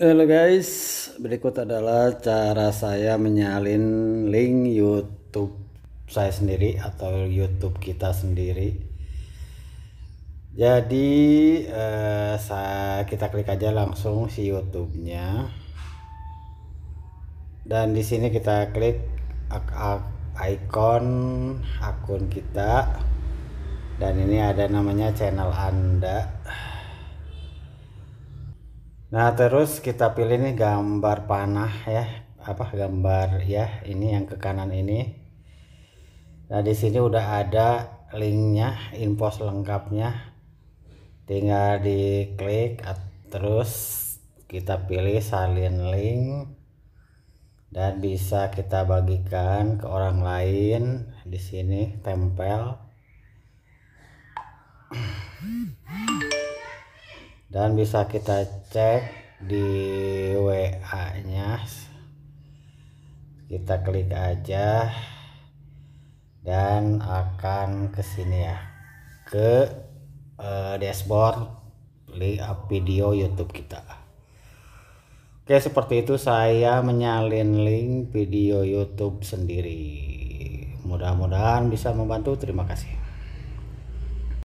Halo guys, berikut adalah cara saya menyalin link YouTube saya sendiri atau YouTube kita sendiri. Jadi eh, saya, kita klik aja langsung si YouTube-nya. Dan di sini kita klik icon akun kita. Dan ini ada namanya channel Anda. Nah, terus kita pilih nih gambar panah ya. Apa gambar ya? Ini yang ke kanan ini. Nah, di sini udah ada linknya, info lengkapnya Tinggal diklik terus kita pilih salin link dan bisa kita bagikan ke orang lain di sini tempel dan bisa kita cek di WA nya kita klik aja dan akan ke sini ya ke uh, dashboard link video YouTube kita Oke seperti itu saya menyalin link video YouTube sendiri mudah-mudahan bisa membantu terima kasih